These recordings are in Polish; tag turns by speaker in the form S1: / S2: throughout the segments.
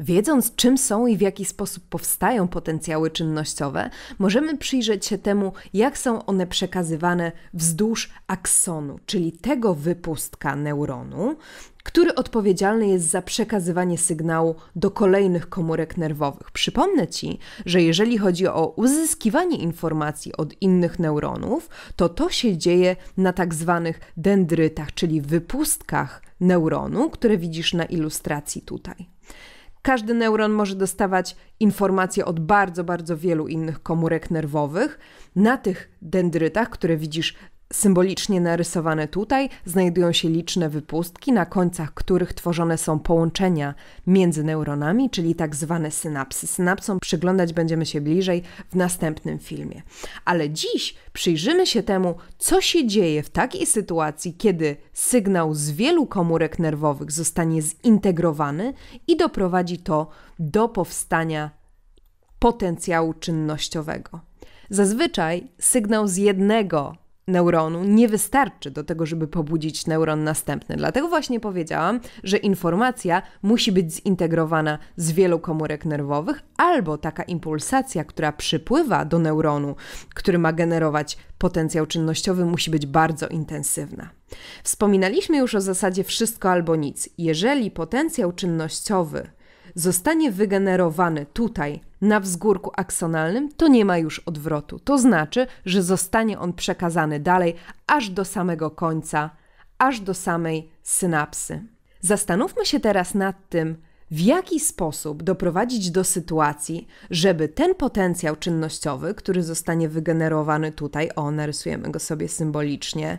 S1: Wiedząc, czym są i w jaki sposób powstają potencjały czynnościowe, możemy przyjrzeć się temu, jak są one przekazywane wzdłuż aksonu, czyli tego wypustka neuronu, który odpowiedzialny jest za przekazywanie sygnału do kolejnych komórek nerwowych. Przypomnę Ci, że jeżeli chodzi o uzyskiwanie informacji od innych neuronów, to to się dzieje na tak zwanych dendrytach, czyli wypustkach neuronu, które widzisz na ilustracji tutaj. Każdy neuron może dostawać informacje od bardzo, bardzo wielu innych komórek nerwowych. Na tych dendrytach, które widzisz Symbolicznie narysowane tutaj znajdują się liczne wypustki, na końcach których tworzone są połączenia między neuronami, czyli tak zwane synapsy. Synapsom przyglądać będziemy się bliżej w następnym filmie. Ale dziś przyjrzymy się temu, co się dzieje w takiej sytuacji, kiedy sygnał z wielu komórek nerwowych zostanie zintegrowany i doprowadzi to do powstania potencjału czynnościowego. Zazwyczaj sygnał z jednego neuronu nie wystarczy do tego, żeby pobudzić neuron następny. Dlatego właśnie powiedziałam, że informacja musi być zintegrowana z wielu komórek nerwowych, albo taka impulsacja, która przypływa do neuronu, który ma generować potencjał czynnościowy, musi być bardzo intensywna. Wspominaliśmy już o zasadzie wszystko albo nic. Jeżeli potencjał czynnościowy zostanie wygenerowany tutaj na wzgórku aksonalnym, to nie ma już odwrotu. To znaczy, że zostanie on przekazany dalej aż do samego końca, aż do samej synapsy. Zastanówmy się teraz nad tym, w jaki sposób doprowadzić do sytuacji, żeby ten potencjał czynnościowy, który zostanie wygenerowany tutaj, o, narysujemy go sobie symbolicznie,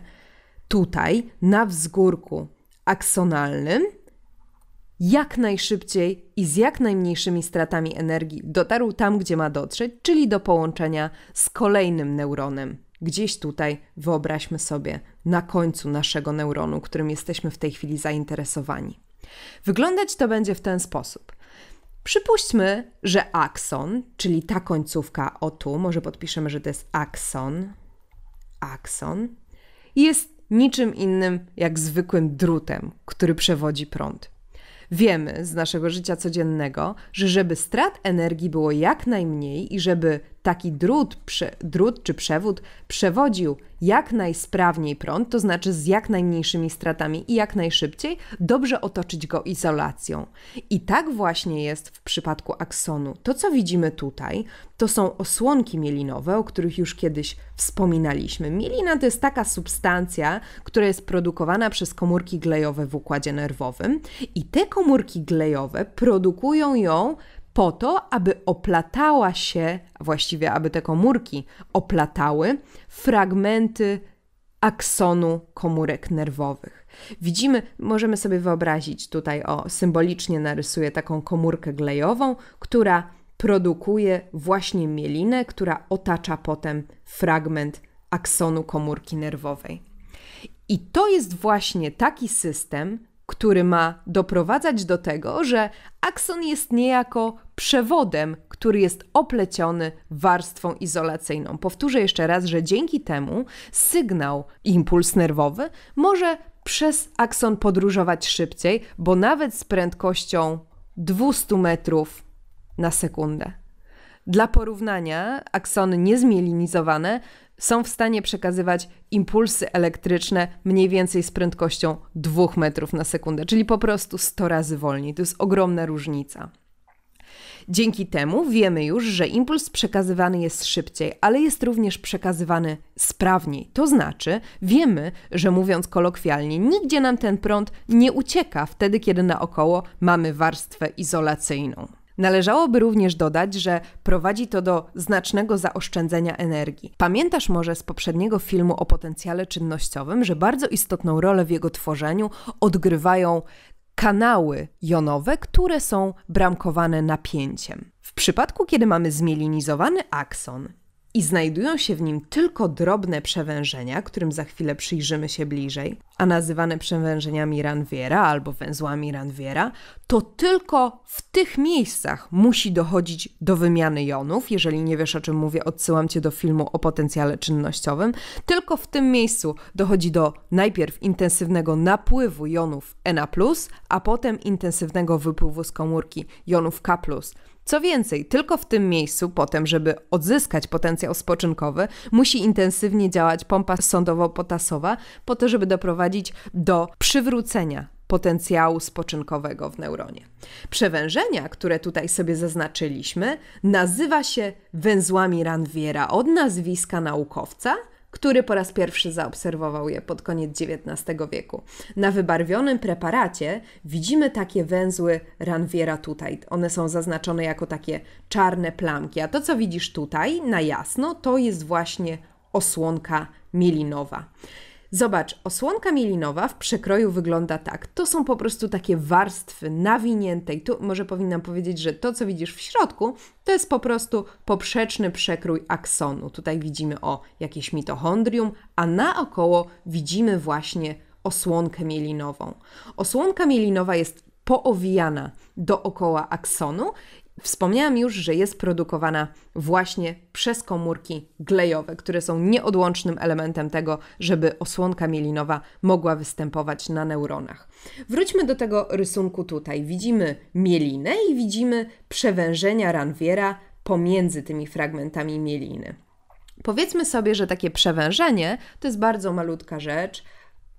S1: tutaj na wzgórku aksonalnym, jak najszybciej i z jak najmniejszymi stratami energii dotarł tam, gdzie ma dotrzeć, czyli do połączenia z kolejnym neuronem. Gdzieś tutaj wyobraźmy sobie na końcu naszego neuronu, którym jesteśmy w tej chwili zainteresowani. Wyglądać to będzie w ten sposób. Przypuśćmy, że akson, czyli ta końcówka o tu, może podpiszemy, że to jest akson, akson, jest niczym innym jak zwykłym drutem, który przewodzi prąd. Wiemy z naszego życia codziennego, że żeby strat energii było jak najmniej i żeby taki drut, prze, drut czy przewód przewodził jak najsprawniej prąd, to znaczy z jak najmniejszymi stratami i jak najszybciej, dobrze otoczyć go izolacją. I tak właśnie jest w przypadku aksonu. To, co widzimy tutaj, to są osłonki mielinowe, o których już kiedyś wspominaliśmy. Mielina to jest taka substancja, która jest produkowana przez komórki glejowe w układzie nerwowym, i te komórki glejowe produkują ją po to, aby oplatała się, właściwie aby te komórki oplatały fragmenty aksonu komórek nerwowych. Widzimy, możemy sobie wyobrazić tutaj, o, symbolicznie narysuję taką komórkę glejową, która produkuje właśnie mielinę, która otacza potem fragment aksonu komórki nerwowej. I to jest właśnie taki system, który ma doprowadzać do tego, że akson jest niejako przewodem, który jest opleciony warstwą izolacyjną. Powtórzę jeszcze raz, że dzięki temu sygnał, impuls nerwowy może przez akson podróżować szybciej, bo nawet z prędkością 200 metrów na sekundę. Dla porównania, aksony niezmielinizowane są w stanie przekazywać impulsy elektryczne mniej więcej z prędkością 2 metrów na sekundę, czyli po prostu 100 razy wolniej. To jest ogromna różnica. Dzięki temu wiemy już, że impuls przekazywany jest szybciej, ale jest również przekazywany sprawniej. To znaczy, wiemy, że mówiąc kolokwialnie, nigdzie nam ten prąd nie ucieka wtedy, kiedy naokoło mamy warstwę izolacyjną. Należałoby również dodać, że prowadzi to do znacznego zaoszczędzenia energii. Pamiętasz może z poprzedniego filmu o potencjale czynnościowym, że bardzo istotną rolę w jego tworzeniu odgrywają kanały jonowe, które są bramkowane napięciem. W przypadku, kiedy mamy zmielinizowany akson i znajdują się w nim tylko drobne przewężenia, którym za chwilę przyjrzymy się bliżej, a nazywane przewężeniami Ranviera albo węzłami Ranviera, to tylko w tych miejscach musi dochodzić do wymiany jonów. Jeżeli nie wiesz o czym mówię, odsyłam cię do filmu o potencjale czynnościowym. Tylko w tym miejscu dochodzi do najpierw intensywnego napływu jonów Na+, a potem intensywnego wypływu z komórki jonów K+. Co więcej, tylko w tym miejscu, potem, żeby odzyskać potencjał spoczynkowy, musi intensywnie działać pompa sądowo-potasowa, po to, żeby doprowadzić do przywrócenia potencjału spoczynkowego w neuronie. Przewężenia, które tutaj sobie zaznaczyliśmy, nazywa się węzłami Ranviera od nazwiska naukowca – który po raz pierwszy zaobserwował je pod koniec XIX wieku. Na wybarwionym preparacie widzimy takie węzły ranwiera tutaj. One są zaznaczone jako takie czarne plamki, a to co widzisz tutaj na jasno to jest właśnie osłonka mielinowa. Zobacz, osłonka mielinowa w przekroju wygląda tak. To są po prostu takie warstwy nawinięte i tu może powinnam powiedzieć, że to co widzisz w środku to jest po prostu poprzeczny przekrój aksonu. Tutaj widzimy o jakieś mitochondrium, a naokoło widzimy właśnie osłonkę mielinową. Osłonka mielinowa jest poowijana dookoła aksonu Wspomniałam już, że jest produkowana właśnie przez komórki glejowe, które są nieodłącznym elementem tego, żeby osłonka mielinowa mogła występować na neuronach. Wróćmy do tego rysunku tutaj. Widzimy mielinę i widzimy przewężenia ranwiera pomiędzy tymi fragmentami mieliny. Powiedzmy sobie, że takie przewężenie to jest bardzo malutka rzecz,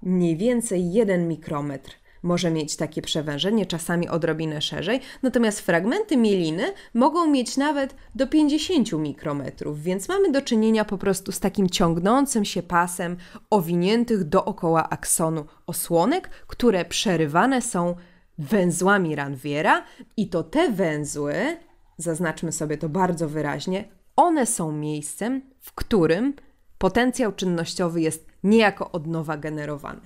S1: mniej więcej 1 mikrometr może mieć takie przewężenie, czasami odrobinę szerzej, natomiast fragmenty mieliny mogą mieć nawet do 50 mikrometrów, więc mamy do czynienia po prostu z takim ciągnącym się pasem owiniętych dookoła aksonu osłonek, które przerywane są węzłami ranwiera i to te węzły, zaznaczmy sobie to bardzo wyraźnie, one są miejscem, w którym potencjał czynnościowy jest niejako od nowa generowany.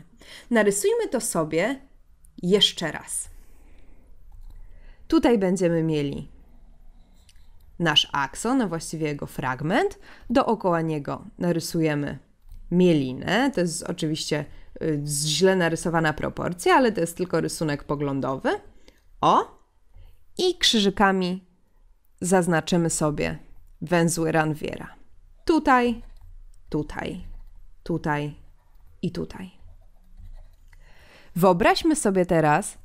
S1: Narysujmy to sobie jeszcze raz. Tutaj będziemy mieli nasz akson, a właściwie jego fragment. Dookoła niego narysujemy mielinę. To jest oczywiście y, źle narysowana proporcja, ale to jest tylko rysunek poglądowy. O! I krzyżykami zaznaczymy sobie węzły Ranwiera. Tutaj, tutaj, tutaj i tutaj. Wyobraźmy sobie teraz,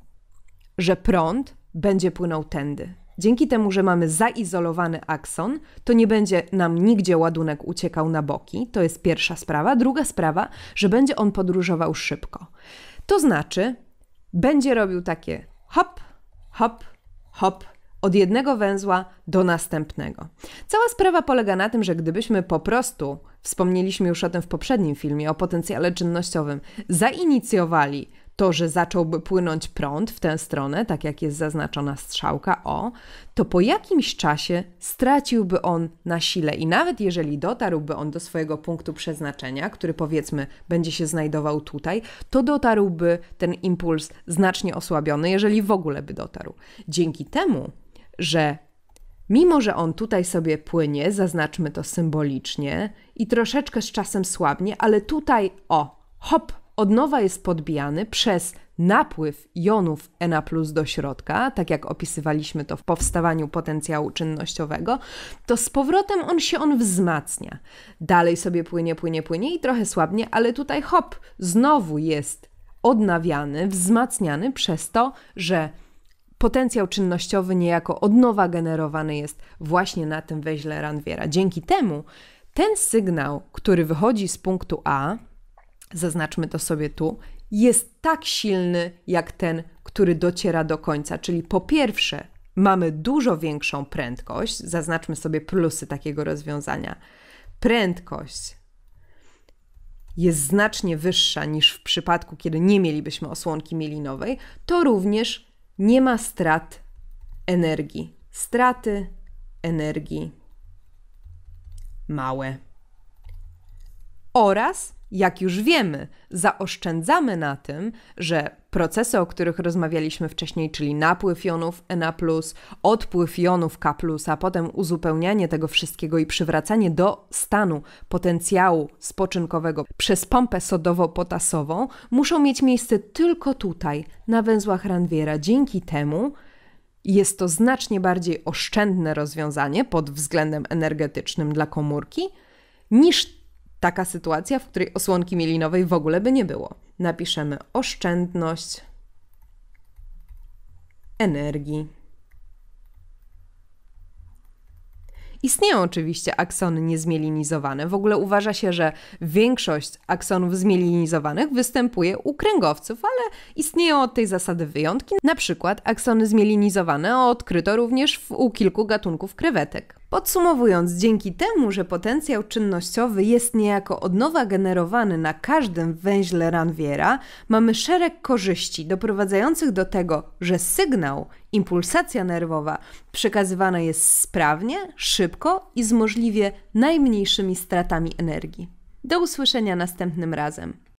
S1: że prąd będzie płynął tędy. Dzięki temu, że mamy zaizolowany akson, to nie będzie nam nigdzie ładunek uciekał na boki. To jest pierwsza sprawa. Druga sprawa, że będzie on podróżował szybko. To znaczy, będzie robił takie hop, hop, hop od jednego węzła do następnego. Cała sprawa polega na tym, że gdybyśmy po prostu, wspomnieliśmy już o tym w poprzednim filmie, o potencjale czynnościowym, zainicjowali to, że zacząłby płynąć prąd w tę stronę, tak jak jest zaznaczona strzałka O, to po jakimś czasie straciłby on na sile i nawet jeżeli dotarłby on do swojego punktu przeznaczenia, który powiedzmy będzie się znajdował tutaj, to dotarłby ten impuls znacznie osłabiony, jeżeli w ogóle by dotarł. Dzięki temu, że Mimo, że on tutaj sobie płynie, zaznaczmy to symbolicznie i troszeczkę z czasem słabnie, ale tutaj o, hop, od nowa jest podbijany przez napływ jonów Na do środka, tak jak opisywaliśmy to w powstawaniu potencjału czynnościowego, to z powrotem on się on wzmacnia. Dalej sobie płynie, płynie, płynie i trochę słabnie, ale tutaj hop, znowu jest odnawiany, wzmacniany przez to, że potencjał czynnościowy niejako od nowa generowany jest właśnie na tym weźle Ranwiera. Dzięki temu ten sygnał, który wychodzi z punktu A, zaznaczmy to sobie tu, jest tak silny jak ten, który dociera do końca. Czyli po pierwsze, mamy dużo większą prędkość, zaznaczmy sobie plusy takiego rozwiązania. Prędkość jest znacznie wyższa niż w przypadku, kiedy nie mielibyśmy osłonki mielinowej, to również nie ma strat energii. Straty energii małe. Oraz jak już wiemy, zaoszczędzamy na tym, że procesy, o których rozmawialiśmy wcześniej, czyli napływ jonów Na, odpływ jonów K, a potem uzupełnianie tego wszystkiego i przywracanie do stanu potencjału spoczynkowego przez pompę sodowo-potasową, muszą mieć miejsce tylko tutaj, na węzłach Ranwiera. Dzięki temu jest to znacznie bardziej oszczędne rozwiązanie pod względem energetycznym dla komórki niż Taka sytuacja, w której osłonki mielinowej w ogóle by nie było. Napiszemy oszczędność energii. Istnieją oczywiście aksony niezmielinizowane. W ogóle uważa się, że większość aksonów zmielinizowanych występuje u kręgowców, ale istnieją od tej zasady wyjątki. Na przykład aksony zmielinizowane odkryto również w, u kilku gatunków krewetek. Podsumowując, dzięki temu, że potencjał czynnościowy jest niejako od nowa generowany na każdym węźle ranwiera, mamy szereg korzyści doprowadzających do tego, że sygnał, impulsacja nerwowa przekazywana jest sprawnie, szybko i z możliwie najmniejszymi stratami energii. Do usłyszenia następnym razem.